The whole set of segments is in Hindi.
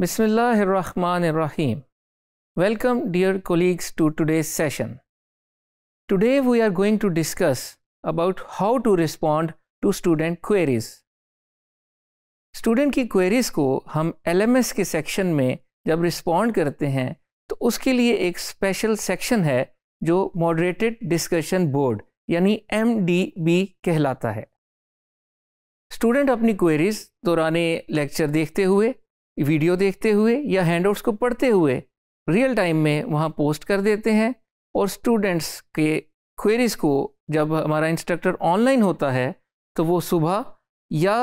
Bismillahirrahmanirrahim. Welcome, dear colleagues, to today's session. Today we are going to discuss about how to respond to student queries. Student ki queries ko hum LMS ke section mein jab respond karte hain, तो उसके लिए एक स्पेशल सेक्शन है जो मॉडरेटेड डिस्कशन बोर्ड यानी एमडीबी कहलाता है स्टूडेंट अपनी क्वेरीज दौरान लेक्चर देखते हुए वीडियो देखते हुए या हैंडआउट्स को पढ़ते हुए रियल टाइम में वहाँ पोस्ट कर देते हैं और स्टूडेंट्स के क्वेरीज़ को जब हमारा इंस्ट्रक्टर ऑनलाइन होता है तो वो सुबह या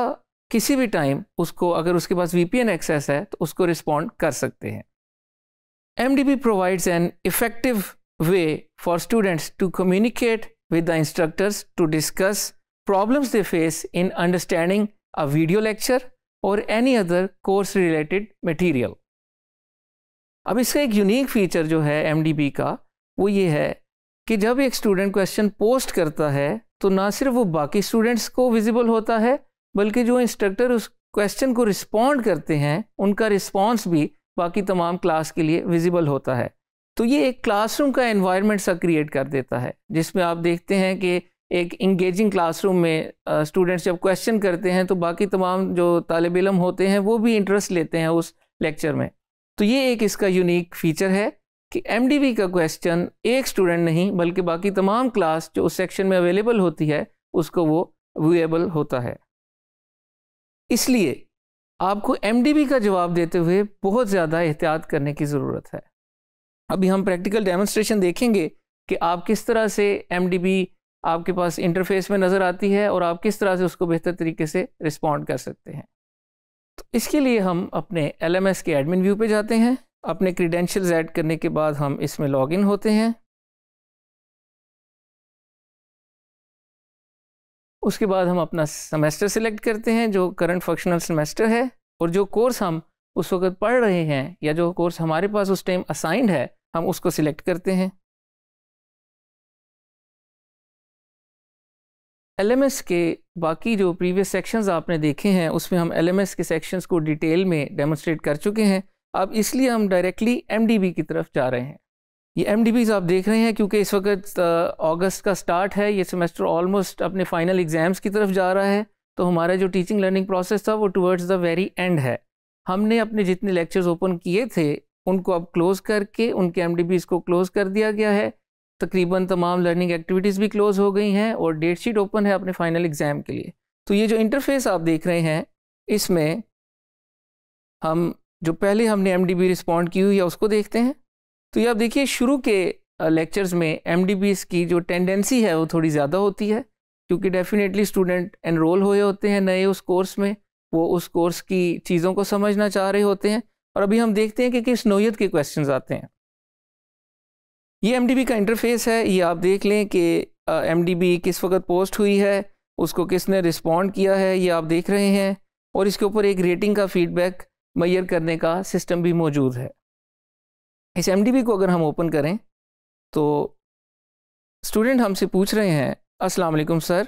किसी भी टाइम उसको अगर उसके पास वी एक्सेस है तो उसको रिस्पॉन्ड कर सकते हैं M D B provides an effective way for students to communicate with the instructors to discuss problems they face in understanding a video lecture और any other course related material अब इसका एक यूनिक फीचर जो है एम का वो ये है कि जब एक स्टूडेंट क्वेश्चन पोस्ट करता है तो ना सिर्फ वो बाकी स्टूडेंट्स को विजिबल होता है बल्कि जो इंस्ट्रक्टर उस क्वेश्चन को रिस्पॉन्ड करते हैं उनका रिस्पॉन्स भी बाकी तमाम क्लास के लिए विजिबल होता है तो ये एक क्लासरूम का एनवायरनमेंट सा क्रिएट कर देता है जिसमें आप देखते हैं कि एक इंगेजिंग क्लासरूम में स्टूडेंट्स जब क्वेश्चन करते हैं तो बाकी तमाम जो तालब इलम होते हैं वो भी इंटरेस्ट लेते हैं उस लेक्चर में तो ये एक इसका यूनिक फीचर है कि एम का क्वेश्चन एक स्टूडेंट नहीं बल्कि बाकी तमाम क्लास जो उस सेक्शन में अवेलेबल होती है उसको वो व्यूएबल होता है इसलिए आपको एम का जवाब देते हुए बहुत ज़्यादा एहतियात करने की ज़रूरत है अभी हम प्रैक्टिकल डेमोन्स्ट्रेशन देखेंगे कि आप किस तरह से एम आपके पास इंटरफेस में नज़र आती है और आप किस तरह से उसको बेहतर तरीके से रिस्पॉन्ड कर सकते हैं तो इसके लिए हम अपने एल के एडमिन व्यू पे जाते हैं अपने क्रीडेंशल्स ऐड करने के बाद हम इसमें लॉगिन होते हैं उसके बाद हम अपना सेमेस्टर सिलेक्ट करते हैं जो करंट फंक्शनल सेमेस्टर है और जो कोर्स हम उस वक्त पढ़ रहे हैं या जो कोर्स हमारे पास उस टाइम असाइंड है हम उसको सिलेक्ट करते हैं एस के बाकी जो प्रीवियस सेक्शंस आपने देखे हैं उसमें हम एस के सेक्शंस को डिटेल में डेमोस्ट्रेट कर चुके हैं अब इसलिए हम डायरेक्टली बी की तरफ जा रहे हैं ये एम आप देख रहे हैं क्योंकि इस वक्त अगस्त का स्टार्ट है ये सेमेस्टर ऑलमोस्ट अपने फाइनल एग्ज़ाम्स की तरफ जा रहा है तो हमारा जो टीचिंग लर्निंग प्रोसेस था वो टूवर्ड्स द वेरी एंड है हमने अपने जितने लेक्चर्स ओपन किए थे उनको अब क्लोज़ करके उनके एम को क्लोज़ कर दिया गया है तकरीबन तमाम लर्निंग एक्टिविटीज़ भी क्लोज़ हो गई हैं और डेट शीट ओपन है अपने फाइनल एग्ज़ाम के लिए तो ये जो इंटरफेस आप देख रहे हैं इसमें हम जो पहले हमने एम डी बी रिस्पॉन्ड की हुई है उसको देखते हैं तो ये आप देखिए शुरू के लेक्चर्स में एम डी की जो टेंडेंसी है वो थोड़ी ज़्यादा होती है क्योंकि डेफिनेटली स्टूडेंट एनरोल हुए होते हैं नए उस कोर्स में वो उस कोर्स की चीज़ों को समझना चाह रहे होते हैं और अभी हम देखते हैं कि किस नोयत के क्वेश्चन आते हैं ये एम का इंटरफेस है ये आप देख लें कि एम किस वक्त पोस्ट हुई है उसको किसने रिस्पॉन्ड किया है ये आप देख रहे हैं और इसके ऊपर एक रेटिंग का फीडबैक मैयर करने का सिस्टम भी मौजूद है इस एम को अगर हम ओपन करें तो स्टूडेंट हमसे पूछ रहे हैं अस्सलाम वालेकुम सर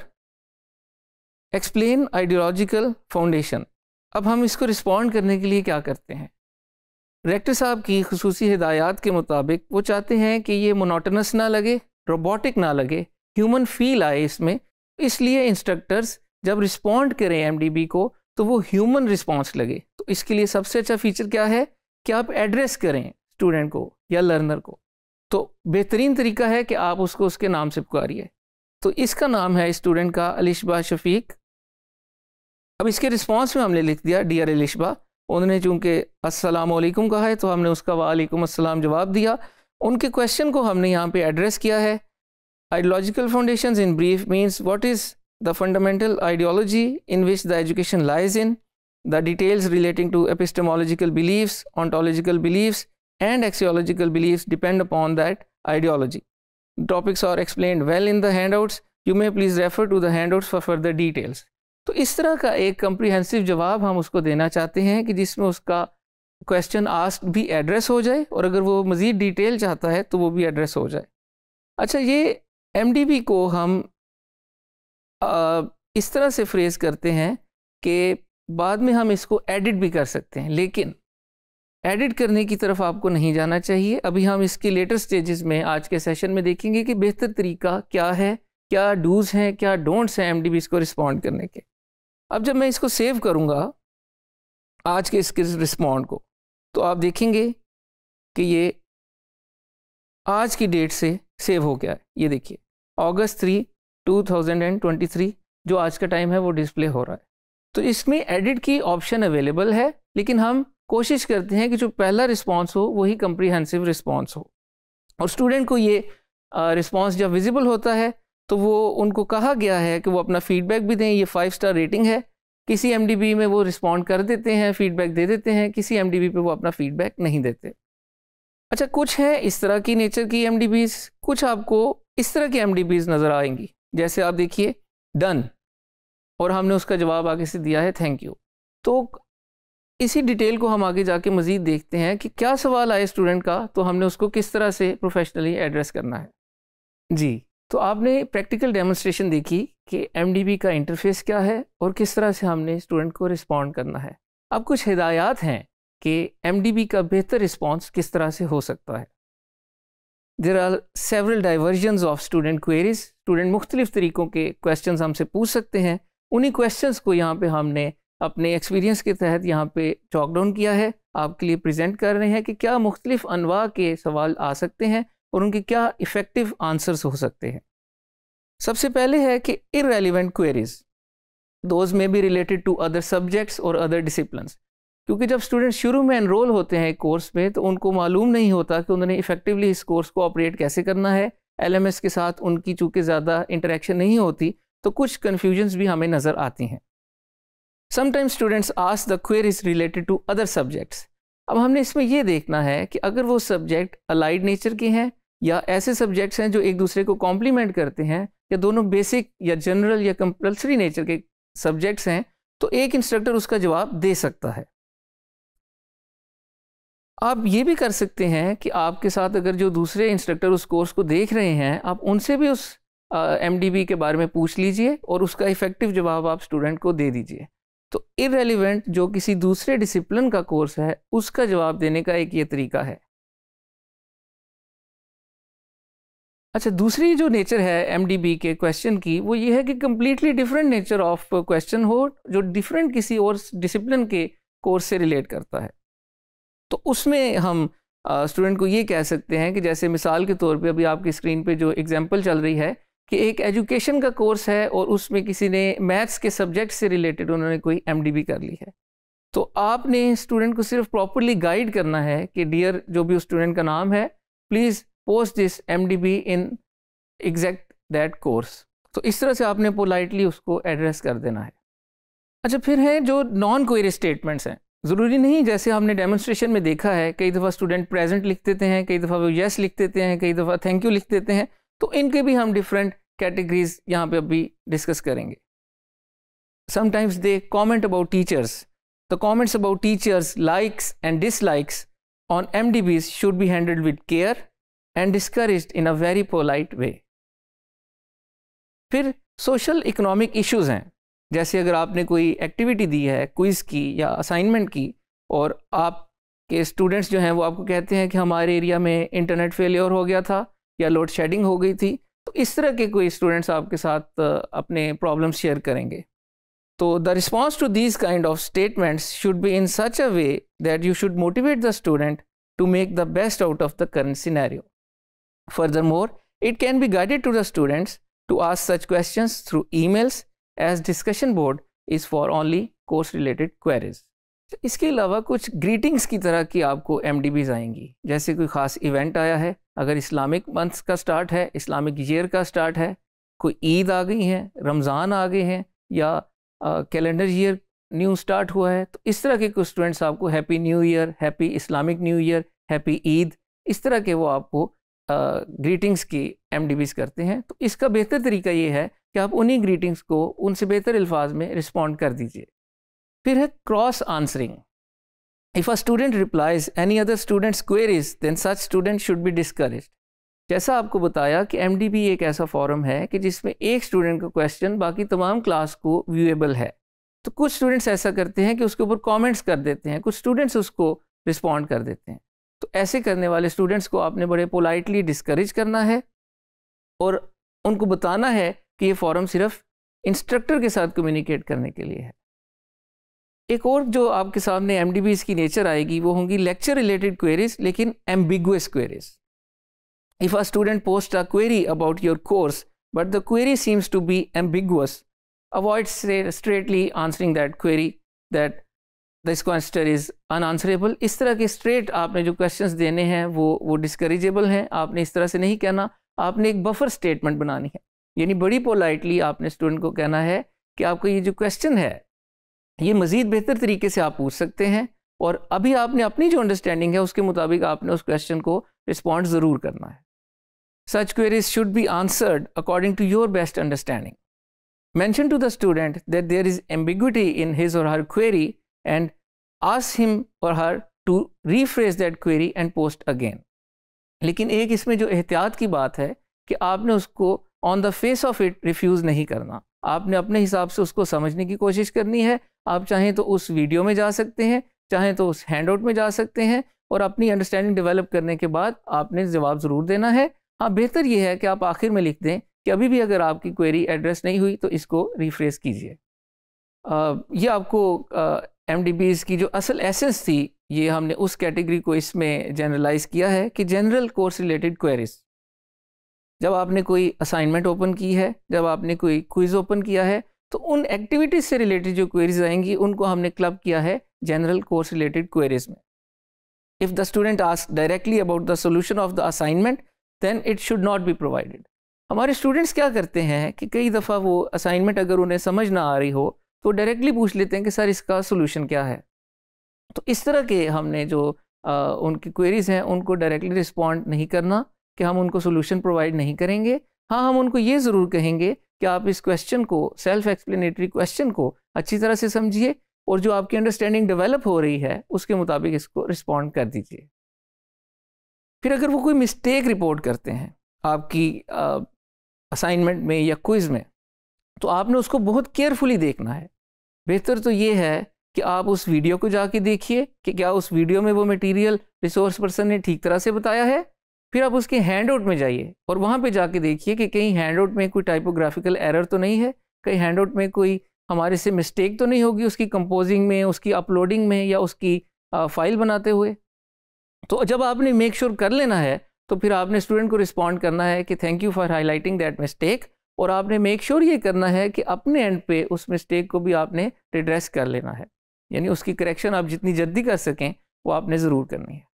एक्सप्लेन आइडियोलॉजिकल फाउंडेशन अब हम इसको रिस्पॉन्ड करने के लिए क्या करते हैं डायरेक्टर साहब की खसूस हिदायत के मुताबिक वो चाहते हैं कि ये मोनोटनस ना लगे रोबोटिक ना लगे ह्यूमन फील आए इसमें इसलिए इंस्ट्रक्टर्स जब रिस्पॉन्ड करें एम को तो वो ह्यूमन रिस्पॉन्स लगे तो इसके लिए सबसे अच्छा फीचर क्या है कि आप एड्रेस करें स्टूडेंट को या लर्नर को तो बेहतरीन तरीका है कि आप उसको उसके नाम से पुकारिए तो इसका नाम है स्टूडेंट का अलिशबा शफीक अब इसके रिस्पॉन्स में हमने लिख दिया डियर अलिशबा उन्होंने चूँकि असलकुम कहा है तो हमने उसका वालेकुम अस्सलाम जवाब दिया उनके क्वेश्चन को हमने यहाँ पे एड्रेस किया है ideological foundation in brief means what is the fundamental ideology in which the education lies in the details relating to epistemological believes ontological believes believes depend upon that ideology topics are explain well in the handouts you may please refer to the handouts for further details तो इस तरह का एक कम्प्रीहेंसिव जवाब हम उसको देना चाहते हैं कि जिसमें उसका क्वेश्चन आस्क भी एड्रेस हो जाए और अगर वो मज़ीद डिटेल चाहता है तो वो भी एड्रेस हो जाए अच्छा ये एम को हम आ, इस तरह से फ्रेज करते हैं कि बाद में हम इसको एडिट भी कर सकते हैं लेकिन एडिट करने की तरफ आपको नहीं जाना चाहिए अभी हम इसके लेटर स्टेजेस में आज के सेशन में देखेंगे कि बेहतर तरीका क्या है क्या डूज हैं क्या डोंट्स हैं एम को रिस्पॉन्ड करने के अब जब मैं इसको सेव करूँगा आज के इसके रिस्पॉन्ड को तो आप देखेंगे कि ये आज की डेट से सेव हो गया है ये देखिए अगस्त three two thousand and twenty three जो आज का टाइम है वो डिस्प्ले हो रहा है तो इसमें एडिट की ऑप्शन अवेलेबल है लेकिन हम कोशिश करते हैं कि जो पहला रिस्पॉन्स हो वही कंप्रीहेंसिव रिस्पॉन्स हो और स्टूडेंट को ये रिस्पॉन्स जब विजिबल होता है तो वो उनको कहा गया है कि वो अपना फीडबैक भी दें ये फाइव स्टार रेटिंग है किसी एम में वो रिस्पॉन्ड कर देते हैं फीडबैक दे देते हैं किसी एम डी वो अपना फीडबैक नहीं देते अच्छा कुछ हैं इस तरह की नेचर की एम कुछ आपको इस तरह की एम नज़र आएंगी जैसे आप देखिए डन और हमने उसका जवाब आगे से दिया है थैंक यू तो इसी डिटेल को हम आगे जाके मज़ीद देखते हैं कि क्या सवाल आए स्टूडेंट का तो हमने उसको किस तरह से प्रोफेशनली एड्रेस करना है जी तो आपने प्रैक्टिकल डेमोन्स्ट्रेशन देखी कि एम का इंटरफेस क्या है और किस तरह से हमने स्टूडेंट को रिस्पॉन्ड करना है अब कुछ हिदायत हैं कि एम का बेहतर रिस्पॉन्स किस तरह से हो सकता है there are several diversion of student queries student मुख्तलिफ तरीक़ों के क्वेश्चन हमसे पूछ सकते हैं उन्हीं क्वेश्चन को यहाँ पर हमने अपने एक्सपीरियंस के तहत यहाँ पर चॉकडाउन किया है आपके लिए प्रजेंट कर रहे हैं कि क्या मुख्तलिफ अनवा के सवाल आ सकते हैं और उनके क्या इफ़ेक्टिव आंसर्स हो सकते हैं सबसे पहले है कि irrelevant queries those may be related to other subjects और अदर डिसिप्लिन क्योंकि जब स्टूडेंट शुरू में एनरोल होते हैं कोर्स में तो उनको मालूम नहीं होता कि उन्होंने इफेक्टिवली इस कोर्स को ऑपरेट कैसे करना है एल के साथ उनकी चूँकि ज़्यादा इंटरेक्शन नहीं होती तो कुछ कन्फ्यूजन्स भी हमें नज़र आती हैं sometimes students ask the queries related to other subjects अब हमने इसमें यह देखना है कि अगर वो सब्जेक्ट अलाइड नेचर के हैं या ऐसे सब्जेक्ट्स हैं जो एक दूसरे को कॉम्प्लीमेंट करते हैं या दोनों बेसिक या जनरल या कंपल्सरी नेचर के सब्जेक्ट्स हैं तो एक इंस्ट्रक्टर उसका जवाब दे सकता है आप ये भी कर सकते हैं कि आपके साथ अगर जो दूसरे इंस्ट्रक्टर उस कोर्स को देख रहे हैं आप उनसे भी उस एम uh, के बारे में पूछ लीजिए और उसका इफ़ेक्टिव जवाब आप स्टूडेंट को दे दीजिए तो इरेलीवेंट जो किसी दूसरे डिसिप्लिन का कोर्स है उसका जवाब देने का एक ये तरीका है अच्छा दूसरी जो नेचर है एम के क्वेश्चन की वो ये है कि completely different nature of question हो जो डिफरेंट किसी और डिसिप्लिन के कोर्स से रिलेट करता है तो उसमें हम स्टूडेंट को ये कह सकते हैं कि जैसे मिसाल के तौर पे अभी आपकी स्क्रीन पे जो एग्जांपल चल रही है कि एक एजुकेशन का कोर्स है और उसमें किसी ने मैथ्स के सब्जेक्ट से रिलेटेड उन्होंने कोई एम कर ली है तो आपने स्टूडेंट को सिर्फ प्रॉपरली गाइड करना है कि डियर जो भी उस स्टूडेंट का नाम है please post this M D B in exact that course तो इस तरह से आपने पोलाइटली उसको एड्रेस कर देना है अच्छा फिर है जो नॉन क्वेरी स्टेटमेंट्स हैं ज़रूरी नहीं जैसे हमने डेमोन्स्ट्रेशन में देखा है कई दफ़ा स्टूडेंट प्रेजेंट लिख देते हैं कई दफ़ा वो येस लिख देते हैं कई दफ़ा थैंक यू लिख देते हैं तो इनके भी हम डिफरेंट कैटेगरीज यहाँ पे अभी डिस्कस करेंगे sometimes they comment about teachers about teachers likes and dislikes on M D Bs should be handled with care and discourage in a very polite way फिर सोशल इकोनॉमिक इश्यूज हैं जैसे अगर आपने कोई एक्टिविटी दी है क्विज़ की या असाइनमेंट की और आपके स्टूडेंट्स जो हैं वो आपको कहते हैं कि हमारे एरिया में इंटरनेट फेलियर हो गया था या लोड शेडिंग हो गई थी तो इस तरह के कोई स्टूडेंट्स आपके साथ अपने प्रॉब्लम शेयर करेंगे तो the response to these kind of statements should be in such a way that you should motivate the student to make the best out of the current scenario Furthermore, it can be guided to the students to ask such questions through emails as discussion board is for only course related queries. तो इसके अलावा कुछ ग्रीटिंग्स की तरह की आपको एम आएंगी जैसे कोई ख़ास इवेंट आया है अगर इस्लामिक मंथ का स्टार्ट है इस्लामिक ईयर का स्टार्ट है कोई ईद आ गई है रमज़ान आ गए हैं या कैलेंडर ईयर न्यू स्टार्ट हुआ है तो इस तरह के कुछ स्टूडेंट्स आपको happy new year happy Islamic new year happy Eid इस तरह के वो आपको ग्रीटिंग्स की एम करते हैं तो इसका बेहतर तरीका ये है कि आप उन्हीं ग्रीटिंग्स को उनसे बेहतर अल्फाज में रिस्पॉन्ड कर दीजिए फिर है cross answering if a student replies any other students queries then such student should be discourage जैसा आपको बताया कि एम एक ऐसा फॉरम है कि जिसमें एक स्टूडेंट का क्वेश्चन बाकी तमाम क्लास को व्यूएबल है तो कुछ स्टूडेंट्स ऐसा करते हैं कि उसके ऊपर कमेंट्स कर देते हैं कुछ स्टूडेंट्स उसको रिस्पॉन्ड कर देते हैं तो ऐसे करने वाले स्टूडेंट्स को आपने बड़े पोलाइटली डिस्करेज करना है और उनको बताना है कि ये फॉरम सिर्फ इंस्ट्रक्टर के साथ कम्युनिकेट करने के लिए है एक और जो आपके सामने एम की नेचर आएगी वो होंगी लेक्चर रिलेटेड क्वेरीज लेकिन ambiguous queries if a student post a query about your course but the query seems to be ambiguous avoid straightly answering that query that this question is unanswerable इस तरह के स्ट्रेट आपने जो क्वेश्चंस देने हैं वो वो डिस्करेजेबल हैं आपने इस तरह से नहीं कहना आपने एक बफर स्टेटमेंट बनानी है यानी बड़ी पोलाइटली आपने स्टूडेंट को कहना है कि आपका ये जो क्वेश्चन है ये मज़ीद बेहतर तरीके से आप पूछ सकते हैं और अभी आपने अपनी जो अंडरस्टैंडिंग है उसके मुताबिक आपने उस क्वेश्चन को रिस्पॉन्ड ज़रूर करना है such queries should be answered according to your best understanding mention to the student that there is ambiguity in his और her query and ask him or her to rephrase that query and post again. लेकिन एक इसमें जो एहतियात की बात है कि आपने उसको on the face of it refuse नहीं करना आपने अपने हिसाब से उसको समझने की कोशिश करनी है आप चाहें तो उस वीडियो में जा सकते हैं चाहें तो उस हैंड आउट में जा सकते हैं और अपनी अंडरस्टैंडिंग डेवलप करने के बाद आपने जवाब ज़रूर देना है हाँ बेहतर यह है कि आप आखिर में लिख दें कि अभी भी अगर आपकी क्वेरी एड्रेस नहीं हुई तो इसको रिफ्रेस कीजिए ये आपको एम की जो असल एसेंस थी ये हमने उस कैटेगरी को इसमें जनरलाइज किया है कि जनरल कोर्स रिलेटेड क्वेरीज जब आपने कोई असाइनमेंट ओपन की है जब आपने कोई क्विज ओपन किया है तो उन एक्टिविटीज़ से रिलेटेड जो क्वेरीज आएंगी उनको हमने क्लब किया है जनरल कोर्स रिलेटेड क्वेरीज में if the student ask directly about the solution of the assignment then it should not be provided हमारे स्टूडेंट्स क्या करते हैं कि कई दफ़ा वो असाइनमेंट अगर उन्हें समझ ना आ रही हो तो डायरेक्टली पूछ लेते हैं कि सर इसका सोल्यूशन क्या है तो इस तरह के हमने जो आ, उनकी क्वेरीज हैं उनको डायरेक्टली रिस्पॉन्ड नहीं करना कि हम उनको सोल्यूशन प्रोवाइड नहीं करेंगे हाँ हम उनको ये ज़रूर कहेंगे कि आप इस क्वेश्चन को सेल्फ एक्सप्लेनेटरी क्वेश्चन को अच्छी तरह से समझिए और जो आपकी अंडरस्टैंडिंग डेवलप हो रही है उसके मुताबिक इसको रिस्पॉन्ड कर दीजिए फिर अगर वो कोई मिस्टेक रिपोर्ट करते हैं आपकी असाइनमेंट में या क्विज़ में तो आपने उसको बहुत केयरफुली देखना है बेहतर तो ये है कि आप उस वीडियो को जाके देखिए कि क्या उस वीडियो में वो मटेरियल रिसोर्स पर्सन ने ठीक तरह से बताया है फिर आप उसके हैंड आउट में जाइए और वहाँ पे जाके देखिए कि कहीं हैंड आउट में कोई टाइपोग्राफिकल एरर तो नहीं है कहीं हैंड आउट में कोई हमारे से मिस्टेक तो नहीं होगी उसकी कंपोजिंग में उसकी अपलोडिंग में या उसकी फाइल बनाते हुए तो जब आपने मेक श्योर sure कर लेना है तो फिर आपने स्टूडेंट को रिस्पॉन्ड करना है कि thank you for highlighting that mistake और आपने मेक श्योर sure ये करना है कि अपने एंड पे उस मिस्टेक को भी आपने रिड्रेस कर लेना है यानी उसकी करेक्शन आप जितनी जल्दी कर सकें वो आपने ज़रूर करनी है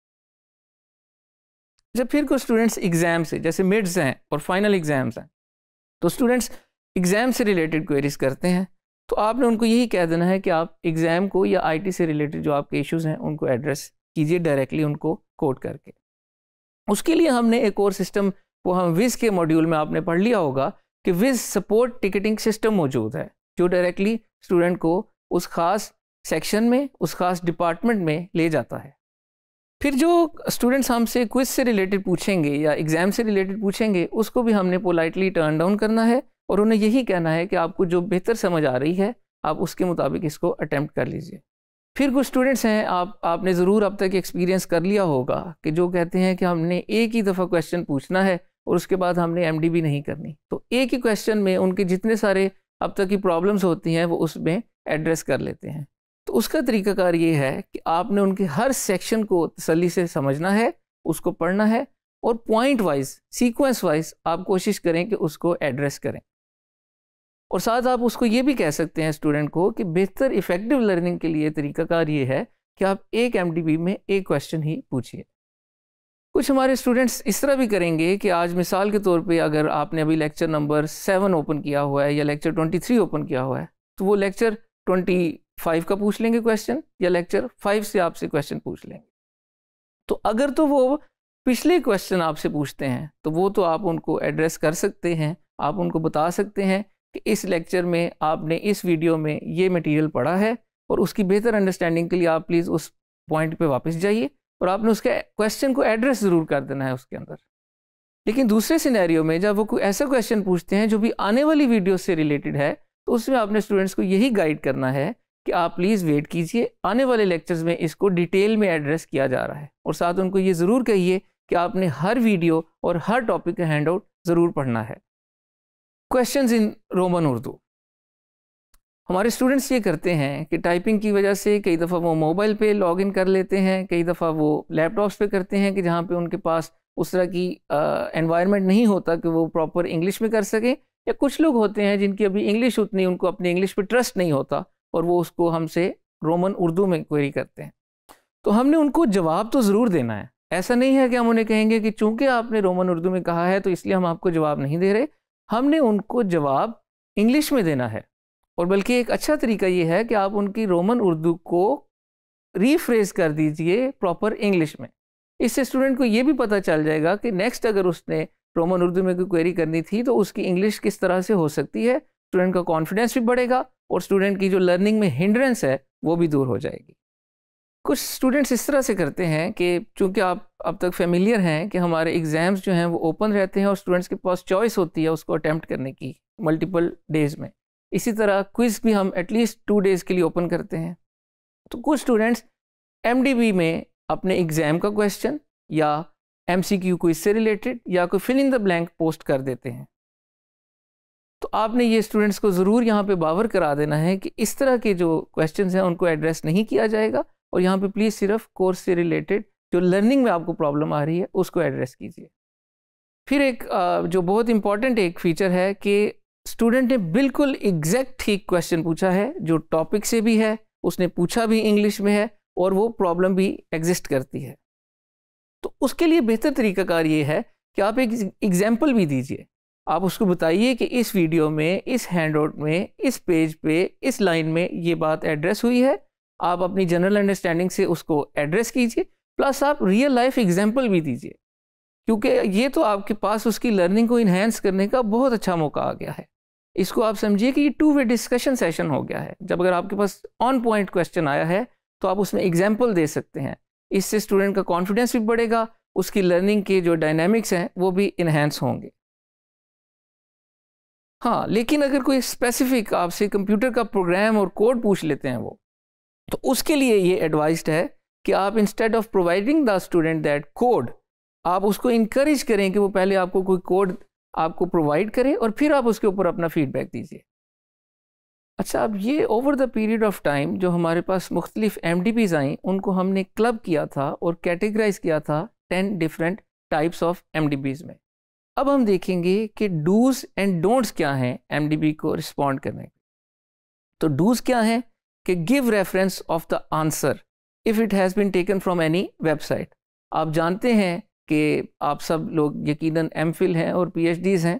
जब फिर कुछ स्टूडेंट्स एग्ज़ाम से जैसे मिड्स हैं और फाइनल एग्ज़ाम्स हैं तो स्टूडेंट्स एग्ज़ाम से रिलेटेड क्वेरीज करते हैं तो आपने उनको यही कह देना है कि आप एग्ज़ाम को या आईटी से रिलेटेड जो आपके इश्यूज़ हैं उनको एड्रेस कीजिए डायरेक्टली उनको कोट करके उसके लिए हमने एक और सिस्टम वो हम विज़ के मॉड्यूल में आपने पढ़ लिया होगा कि विज सपोर्ट टिकटिंग सिस्टम मौजूद है जो डायरेक्टली स्टूडेंट को उस खास सेक्शन में उस खास डिपार्टमेंट में ले जाता है फिर जो स्टूडेंट्स हमसे क्विज से रिलेटेड पूछेंगे या एग्ज़ाम से रिलेटेड पूछेंगे उसको भी हमने पोलाइटली टर्न डाउन करना है और उन्हें यही कहना है कि आपको जो बेहतर समझ आ रही है आप उसके मुताबिक इसको अटैम्प्ट कर लीजिए फिर कुछ स्टूडेंट्स हैं आप आपने ज़रूर अब तक एक्सपीरियंस कर लिया होगा कि जो कहते हैं कि हमने एक ही दफ़ा क्वेश्चन पूछना है और उसके बाद हमने एम नहीं करनी तो एक ही क्वेश्चन में उनके जितने सारे अब तक की प्रॉब्लम्स होती हैं वो उसमें एड्रेस कर लेते हैं तो उसका तरीकाकार ये है कि आपने उनके हर सेक्शन को तसली से समझना है उसको पढ़ना है और पॉइंट वाइज सीक्वेंस वाइज आप कोशिश करें कि उसको एड्रेस करें और साथ आप उसको ये भी कह सकते हैं स्टूडेंट को कि बेहतर इफेक्टिव लर्निंग के लिए तरीकाकार ये है कि आप एक एम में एक क्वेश्चन ही पूछिए कुछ हमारे स्टूडेंट्स इस तरह भी करेंगे कि आज मिसाल के तौर पे अगर आपने अभी लेक्चर नंबर सेवन ओपन किया हुआ है या लेक्चर ट्वेंटी थ्री ओपन किया हुआ है तो वो लेक्चर ट्वेंटी फाइव का पूछ लेंगे क्वेश्चन या लेक्चर फाइव से आपसे क्वेश्चन पूछ लेंगे तो अगर तो वो पिछले क्वेश्चन आपसे पूछते हैं तो वो तो आप उनको एड्रेस कर सकते हैं आप उनको बता सकते हैं कि इस लेक्चर में आपने इस वीडियो में ये मटेरियल पढ़ा है और उसकी बेहतर अंडरस्टैंडिंग के लिए आप प्लीज़ उस पॉइंट पे वापस जाइए और आपने उसके क्वेश्चन को एड्रेस ज़रूर कर देना है उसके अंदर लेकिन दूसरे सिनेरियो में जब वो कोई ऐसा क्वेश्चन पूछते हैं जो भी आने वाली वीडियो से रिलेटेड है तो उसमें आपने स्टूडेंट्स को यही गाइड करना है कि आप प्लीज़ वेट कीजिए आने वाले लेक्चर्स में इसको डिटेल में एड्रेस किया जा रहा है और साथ उनको ये ज़रूर कहिए कि आपने हर वीडियो और हर टॉपिक का हैंड आउट ज़रूर पढ़ना है क्वेश्चन इन रोमन उर्दू हमारे स्टूडेंट्स ये करते हैं कि टाइपिंग की वजह से कई दफ़ा वो मोबाइल पे लॉग इन कर लेते हैं कई दफ़ा वो लैपटॉप्स पे करते हैं कि जहाँ पे उनके पास उस तरह की एनवायरनमेंट नहीं होता कि वो प्रॉपर इंग्लिश में कर सकें या कुछ लोग होते हैं जिनकी अभी इंग्लिश उतनी उनको अपनी इंग्लिश पर ट्रस्ट नहीं होता और वो उसको हमसे रोमन उर्दू में क्वेरी करते हैं तो हमने उनको जवाब तो ज़रूर देना है ऐसा नहीं है कि हम उन्हें कहेंगे कि चूँकि आपने रोमन उर्दू में कहा है तो इसलिए हम आपको जवाब नहीं दे रहे हमने उनको जवाब इंग्लिश में देना है और बल्कि एक अच्छा तरीका ये है कि आप उनकी रोमन उर्दू को रीफ्रेज कर दीजिए प्रॉपर इंग्लिश में इससे स्टूडेंट को ये भी पता चल जाएगा कि नेक्स्ट अगर उसने रोमन उर्दू में कोई क्वेरी करनी थी तो उसकी इंग्लिश किस तरह से हो सकती है स्टूडेंट का कॉन्फिडेंस भी बढ़ेगा और स्टूडेंट की जो लर्निंग में हिंड्रेंस है वो भी दूर हो जाएगी कुछ स्टूडेंट्स इस तरह से करते हैं कि चूँकि आप अब तक फेमिलियर हैं कि हमारे एग्ज़ाम्स जो हैं वो ओपन रहते हैं और स्टूडेंट्स के पास चॉइस होती है उसको अटैम्प्ट करने की मल्टीपल डेज़ में इसी तरह क्विज भी हम एटलीस्ट टू डेज़ के लिए ओपन करते हैं तो कुछ स्टूडेंट्स एम में अपने एग्ज़ाम का क्वेश्चन या एम सी क्यू को इससे रिलेटेड या कोई fill in the blank post कर देते हैं तो आपने ये स्टूडेंट्स को ज़रूर यहाँ पे बावर करा देना है कि इस तरह के जो क्वेश्चन हैं उनको एड्रेस नहीं किया जाएगा और यहाँ पे प्लीज़ सिर्फ कोर्स से रिलेटेड जो लर्निंग में आपको प्रॉब्लम आ रही है उसको एड्रेस कीजिए फिर एक जो बहुत इम्पॉर्टेंट एक फ़ीचर है कि स्टूडेंट ने बिल्कुल एग्जैक्ट ठीक क्वेश्चन पूछा है जो टॉपिक से भी है उसने पूछा भी इंग्लिश में है और वो प्रॉब्लम भी एग्जिस्ट करती है तो उसके लिए बेहतर तरीकाकार ये है कि आप एक एग्जाम्पल भी दीजिए आप उसको बताइए कि इस वीडियो में इस हैंड आउट में इस पेज पे इस लाइन में ये बात एड्रेस हुई है आप अपनी जनरल अंडरस्टैंडिंग से उसको एड्रेस कीजिए प्लस आप रियल लाइफ एग्जाम्पल भी दीजिए क्योंकि ये तो आपके पास उसकी लर्निंग को इन्हेंस करने का बहुत अच्छा मौका आ गया है इसको आप समझिए कि ये टू वे डिस्कशन सेशन हो गया है जब अगर आपके पास ऑन पॉइंट क्वेश्चन आया है तो आप उसमें एग्जाम्पल दे सकते हैं इससे स्टूडेंट का कॉन्फिडेंस भी बढ़ेगा उसकी लर्निंग के जो डायनेमिक्स हैं वो भी इन्हेंस होंगे हाँ लेकिन अगर कोई स्पेसिफिक आपसे कंप्यूटर का प्रोग्राम और कोड पूछ लेते हैं वो तो उसके लिए ये एडवाइस्ड है कि आप instead of providing the student that code आप उसको इंकरेज करें कि वो पहले आपको कोई कोड आपको प्रोवाइड करे और फिर आप उसके ऊपर अपना फीडबैक दीजिए अच्छा अब ये over the period of time जो हमारे पास मुख्तलिफ एम डी पीज़ आई उनको हमने क्लब किया था और कैटेगराइज किया था ten different types of M D Bs में अब हम देखेंगे कि डूज एंड डोंट्स क्या हैं एम डी को रिस्पॉन्ड करने के तो डूज क्या हैं कि give reference of the answer if it has been taken from any website आप जानते हैं कि आप सब लोग यकीनन एम फिल हैं और पी एच डीज़ हैं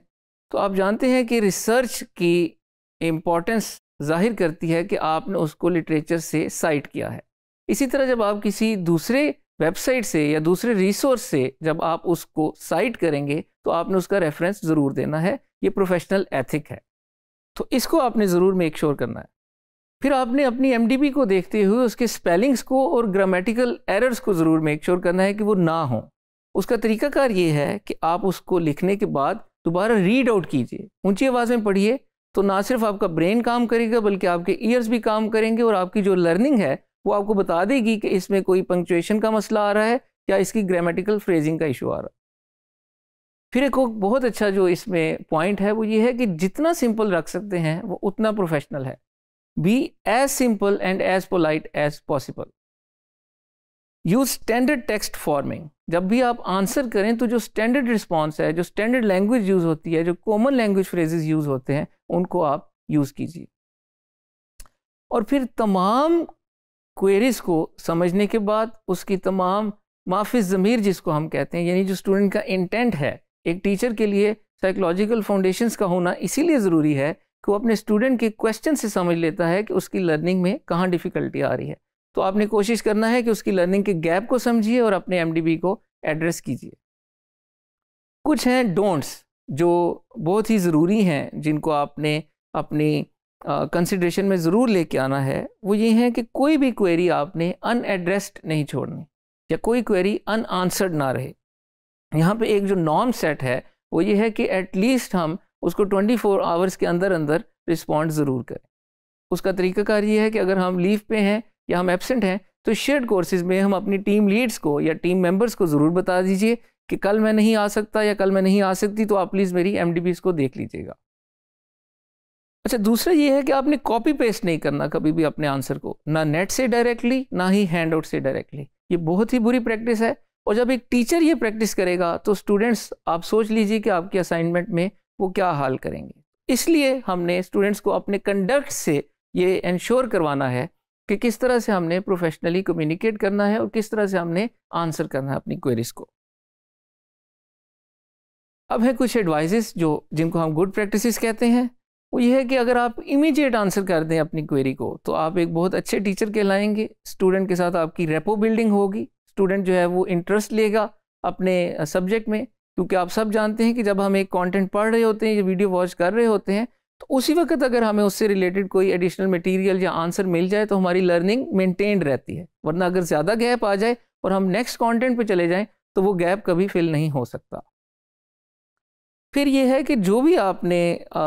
तो आप जानते हैं कि रिसर्च की इम्पोर्टेंस जाहिर करती है कि आपने उसको लिटरेचर से साइट किया है इसी तरह जब आप किसी दूसरे वेबसाइट से या दूसरे रिसोर्स से जब आप उसको साइट करेंगे तो आपने उसका रेफरेंस ज़रूर देना है ये प्रोफेशनल एथिक है तो इसको आपने ज़रूर मेक श्योर करना है फिर आपने अपनी एम को देखते हुए उसके स्पेलिंग्स को और ग्रामेटिकल एरर्स को ज़रूर मेक श्योर करना है कि वो ना हों उसका तरीकाकार ये है कि आप उसको लिखने के बाद दोबारा रीड आउट कीजिए ऊंची आवाज़ में पढ़िए तो ना सिर्फ आपका ब्रेन काम करेगा बल्कि आपके ईयर्स भी काम करेंगे और आपकी जो लर्निंग है वो आपको बता देगी कि इसमें कोई पंक्चुएशन का मसला आ रहा है या इसकी ग्रामेटिकल फ्रेजिंग का इशू आ रहा है फिर एक बहुत अच्छा जो इसमें पॉइंट है वो ये है कि जितना सिंपल रख सकते हैं वो उतना प्रोफेशनल है be as simple and as polite as possible use standard text forming जब भी आप आंसर करें तो जो स्टैंडर्ड रिस्पॉन्स है जो स्टैंडर्ड लैंग्वेज यूज़ होती है जो कॉमन लैंग्वेज फ्रेजेस यूज़ होते हैं उनको आप यूज़ कीजिए और फिर तमाम क्वेरीज को समझने के बाद उसकी तमाम माफी ज़मीर जिसको हम कहते हैं यानी जो स्टूडेंट का इंटेंट है एक टीचर के लिए साइकोलॉजिकल फाउंडेशंस का होना इसीलिए ज़रूरी है कि वो अपने स्टूडेंट के क्वेश्चन से समझ लेता है कि उसकी लर्निंग में कहाँ डिफ़िकल्टी आ रही है तो आपने कोशिश करना है कि उसकी लर्निंग के गैप को समझिए और अपने एम को एड्रेस कीजिए कुछ हैं डोंट्स जो बहुत ही ज़रूरी हैं जिनको आपने अपनी कंसिड्रेशन में ज़रूर लेके आना है वो ये हैं कि कोई भी क्वेरी आपने अनएड्रेस्ड नहीं छोड़नी या कोई क्वेरी अनआंसर्ड ना रहे यहाँ पे एक जो नॉर्म सेट है वो ये है कि एटलीस्ट हम उसको 24 फोर आवर्स के अंदर अंदर रिस्पॉन्ड ज़रूर करें उसका तरीकाकार ये है कि अगर हम लीव पे हैं या हम एबसेंट हैं तो शेयर्ड कोर्सेज में हम अपनी टीम लीड्स को या टीम मेंबर्स को ज़रूर बता दीजिए कि कल मैं नहीं आ सकता या कल मैं नहीं आ सकती तो आप प्लीज़ मेरी एम को देख लीजिएगा अच्छा दूसरा ये है कि आपने कॉपी पेस्ट नहीं करना कभी भी अपने आंसर को ना नेट से डायरेक्टली ना ही हैंड आउट से डायरेक्टली ये बहुत ही बुरी प्रैक्टिस है और जब एक टीचर ये प्रैक्टिस करेगा तो स्टूडेंट्स आप सोच लीजिए कि आपके असाइनमेंट में वो क्या हाल करेंगे इसलिए हमने स्टूडेंट्स को अपने कंडक्ट से ये इंश्योर करवाना है कि किस तरह से हमने प्रोफेशनली कम्युनिकेट करना है और किस तरह से हमने आंसर करना है अपनी क्वेरीज को अब है कुछ एडवाइजेस जो जिनको हम गुड प्रैक्टिसेस कहते हैं वो ये है कि अगर आप इमीडिएट आंसर कर दें अपनी क्वेरी को तो आप एक बहुत अच्छे टीचर कहलाएंगे स्टूडेंट के साथ आपकी रेपो बिल्डिंग होगी स्टूडेंट जो है वो इंटरेस्ट लेगा अपने सब्जेक्ट में क्योंकि आप सब जानते हैं कि जब हम एक कंटेंट पढ़ रहे होते हैं या वीडियो वॉच कर रहे होते हैं तो उसी वक्त अगर हमें उससे रिलेटेड कोई एडिशनल मटेरियल या आंसर मिल जाए तो हमारी लर्निंग मेंटेन्ड रहती है वरना अगर ज़्यादा गैप आ जाए और हम नेक्स्ट कंटेंट पे चले जाएं तो वो गैप कभी फिल नहीं हो सकता फिर ये है कि जो भी आपने आ,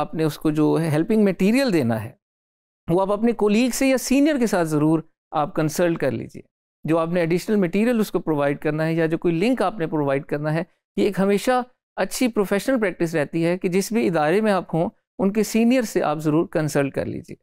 आपने उसको जो हेल्पिंग मटेरियल देना है वो आप अपने कोलीग से या सीनियर के साथ ज़रूर आप कंसल्ट कर लीजिए जो आपने एडिशनल मटेरियल उसको प्रोवाइड करना है या जो कोई लिंक आपने प्रोवाइड करना है ये एक हमेशा अच्छी प्रोफेशनल प्रैक्टिस रहती है कि जिस भी इदारे में आप हों उनके सीनियर से आप ज़रूर कंसल्ट कर लीजिए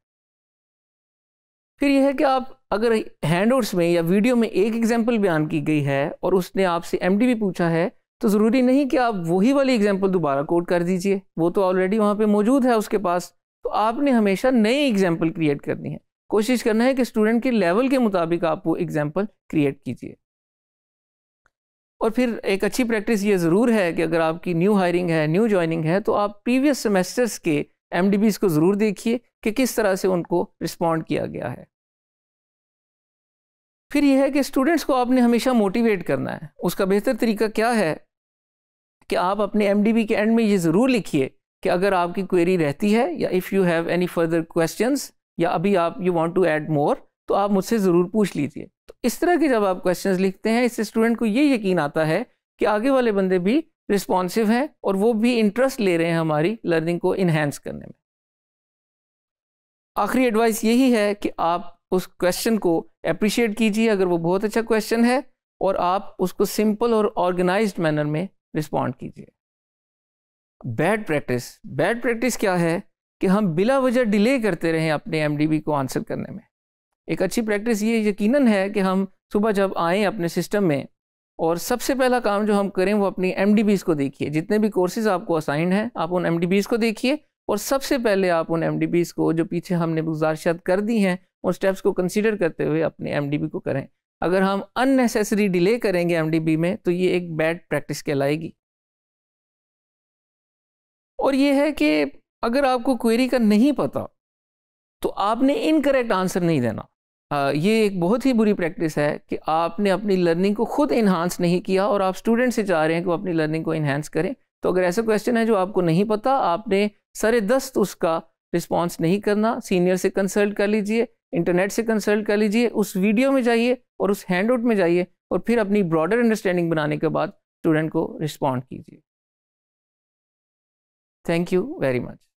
फिर यह है कि आप अगर हैंड में या वीडियो में एक एग्जाम्पल बयान की गई है और उसने आपसे एम भी पूछा है तो ज़रूरी नहीं कि आप वही वाली एग्जाम्पल दोबारा कोड कर दीजिए वो तो ऑलरेडी वहाँ पर मौजूद है उसके पास तो आपने हमेशा नई एग्जाम्पल क्रिएट करनी है कोशिश करना है कि स्टूडेंट के लेवल के मुताबिक आप वो एग्जाम्पल क्रिएट कीजिए और फिर एक अच्छी प्रैक्टिस ये ज़रूर है कि अगर आपकी न्यू हायरिंग है न्यू ज्वाइनिंग है तो आप प्रीवियस सेमेस्टर्स के एम को ज़रूर देखिए कि किस तरह से उनको रिस्पॉन्ड किया गया है फिर यह है कि स्टूडेंट्स को आपने हमेशा मोटिवेट करना है उसका बेहतर तरीका क्या है कि आप अपने एम के एंड में ये ज़रूर लिखिए कि अगर आपकी क्वेरी रहती है या if you have any further questions या अभी आप you want to add more तो आप मुझसे ज़रूर पूछ लीजिए तो इस तरह के जब आप क्वेश्चंस लिखते हैं इससे स्टूडेंट को ये यकीन आता है कि आगे वाले बंदे भी रिस्पॉन्सिव हैं और वो भी इंटरेस्ट ले रहे हैं हमारी लर्निंग को इन्हेंस करने में आखिरी एडवाइस यही है कि आप उस क्वेश्चन को अप्रिशिएट कीजिए अगर वो बहुत अच्छा क्वेश्चन है और आप उसको सिंपल और ऑर्गेनाइज मैनर में रिस्पॉन्ड कीजिए बैड प्रैक्टिस बैड प्रैक्टिस क्या है कि हम बिला वजह डिले करते रहें अपने एमडीबी को आंसर करने में एक अच्छी प्रैक्टिस ये यकीनन है कि हम सुबह जब आएँ अपने सिस्टम में और सबसे पहला काम जो हम करें वो अपनी एम को देखिए जितने भी कोर्सेज आपको असाइंड हैं आप उन एम को देखिए और सबसे पहले आप उन एम को जो पीछे हमने गुजारिशात कर दी हैं उन स्टेप्स को कंसिडर करते हुए अपने एम को करें अगर हम अननेसेसरी डिले करेंगे एम में तो ये एक बैड प्रैक्टिस कहलाएगी और ये है कि अगर आपको क्वेरी का नहीं पता तो आपने इनकरेक्ट आंसर नहीं देना ये एक बहुत ही बुरी प्रैक्टिस है कि आपने अपनी लर्निंग को खुद इन्हांस नहीं किया और आप स्टूडेंट से चाह रहे हैं कि वो अपनी लर्निंग को इन्हांस करें तो अगर ऐसा क्वेश्चन है जो आपको नहीं पता आपने सरे दस्त उसका रिस्पॉन्स नहीं करना सीनियर से कंसल्ट कर लीजिए इंटरनेट से कंसल्ट कर लीजिए उस वीडियो में जाइए और उस हैंड आउट में जाइए और फिर अपनी ब्रॉडर अंडरस्टैंडिंग बनाने के बाद स्टूडेंट को रिस्पॉन्ड कीजिए थैंक यू वेरी मच